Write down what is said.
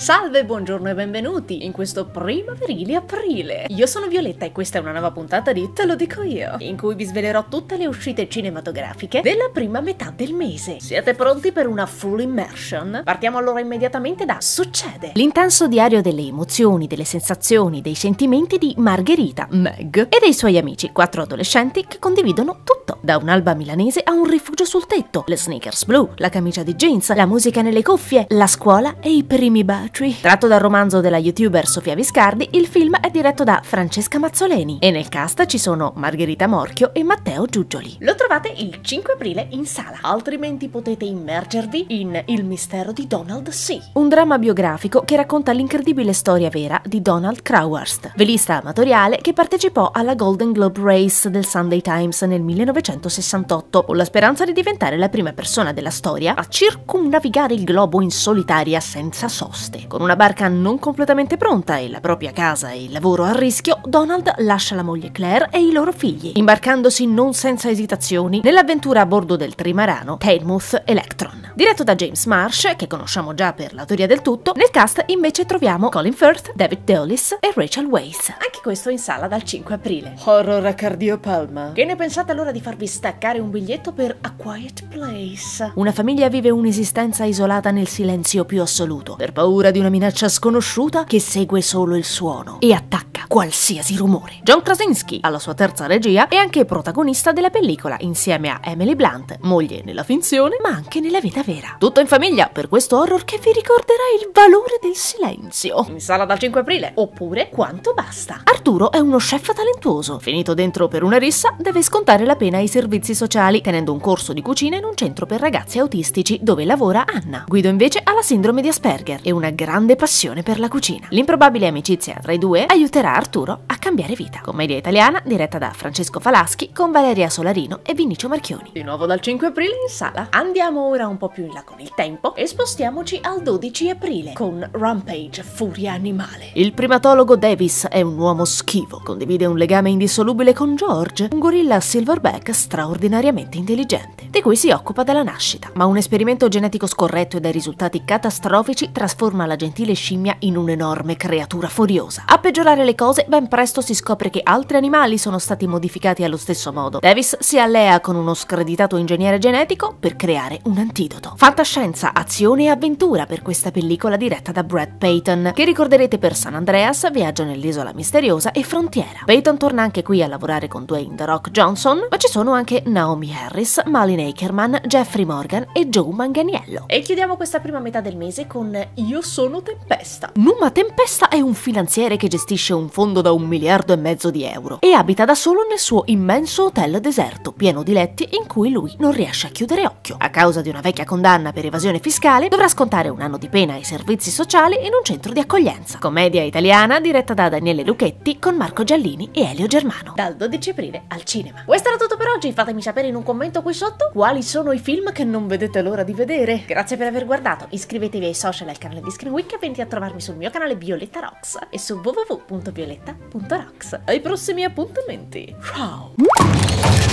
Salve, buongiorno e benvenuti in questo primaverile aprile. Io sono Violetta e questa è una nuova puntata di Te lo dico io, in cui vi svelerò tutte le uscite cinematografiche della prima metà del mese. Siete pronti per una full immersion? Partiamo allora immediatamente da Succede, l'intenso diario delle emozioni, delle sensazioni, dei sentimenti di Margherita, Meg e dei suoi amici, quattro adolescenti che condividono tutto da un'alba milanese a un rifugio sul tetto, le sneakers blu, la camicia di jeans, la musica nelle cuffie, la scuola e i primi baci. Tratto dal romanzo della youtuber Sofia Viscardi, il film è diretto da Francesca Mazzoleni e nel cast ci sono Margherita Morchio e Matteo Giugioli. Lo trovate il 5 aprile in sala, altrimenti potete immergervi in Il mistero di Donald C. Un dramma biografico che racconta l'incredibile storia vera di Donald Crowhurst, velista amatoriale che partecipò alla Golden Globe Race del Sunday Times nel 1900 1968, con la speranza di diventare la prima persona della storia a circumnavigare il globo in solitaria senza soste. Con una barca non completamente pronta e la propria casa e il lavoro a rischio, Donald lascia la moglie Claire e i loro figli, imbarcandosi non senza esitazioni nell'avventura a bordo del trimarano Tailmouth Electron. Diretto da James Marsh, che conosciamo già per la teoria del tutto, nel cast invece troviamo Colin Firth, David Dulles e Rachel Weisz. Anche questo in sala dal 5 aprile. Horror a cardiopalma. Che ne pensate allora di far farvi staccare un biglietto per A Quiet Place. Una famiglia vive un'esistenza isolata nel silenzio più assoluto, per paura di una minaccia sconosciuta che segue solo il suono e attacca qualsiasi rumore. John Krasinski, alla sua terza regia, è anche protagonista della pellicola insieme a Emily Blunt, moglie nella finzione ma anche nella vita vera. Tutto in famiglia per questo horror che vi ricorderà il valore del silenzio. In sala dal 5 aprile, oppure quanto basta. Arturo è uno chef talentuoso, finito dentro per una rissa, deve scontare la pena servizi sociali, tenendo un corso di cucina in un centro per ragazzi autistici dove lavora Anna. Guido invece ha la sindrome di Asperger e una grande passione per la cucina. L'improbabile amicizia tra i due aiuterà Arturo cambiare vita. Commedia italiana diretta da Francesco Falaschi con Valeria Solarino e Vinicio Marchioni. Di nuovo dal 5 aprile in sala. Andiamo ora un po' più in là con il tempo e spostiamoci al 12 aprile con Rampage Furia Animale. Il primatologo Davis è un uomo schivo, condivide un legame indissolubile con George, un gorilla silverback straordinariamente intelligente, di cui si occupa della nascita, ma un esperimento genetico scorretto e dai risultati catastrofici trasforma la gentile scimmia in un'enorme creatura furiosa. A peggiorare le cose ben presto presto si scopre che altri animali sono stati modificati allo stesso modo. Davis si allea con uno screditato ingegnere genetico per creare un antidoto. Fantascienza, azione e avventura per questa pellicola diretta da Brad Payton, che ricorderete per San Andreas, Viaggio nell'isola misteriosa e Frontiera. Payton torna anche qui a lavorare con Dwayne The Rock Johnson, ma ci sono anche Naomi Harris, Malin Akerman, Jeffrey Morgan e Joe Manganiello. E chiudiamo questa prima metà del mese con Io sono Tempesta. Numa Tempesta è un finanziere che gestisce un fondo da un milione miliardo e mezzo di euro e abita da solo nel suo immenso hotel deserto, pieno di letti in cui lui non riesce a chiudere occhio. A causa di una vecchia condanna per evasione fiscale, dovrà scontare un anno di pena ai servizi sociali in un centro di accoglienza. Commedia italiana diretta da Daniele Luchetti con Marco Giallini e Elio Germano. Dal 12 aprile al cinema. Questo era tutto per oggi, fatemi sapere in un commento qui sotto quali sono i film che non vedete l'ora di vedere. Grazie per aver guardato, iscrivetevi ai social e al canale di Screen Week e venite a trovarmi sul mio canale Violetta Rocks e su www.violetta.com. Tarax. Ai prossimi appuntamenti. Ciao!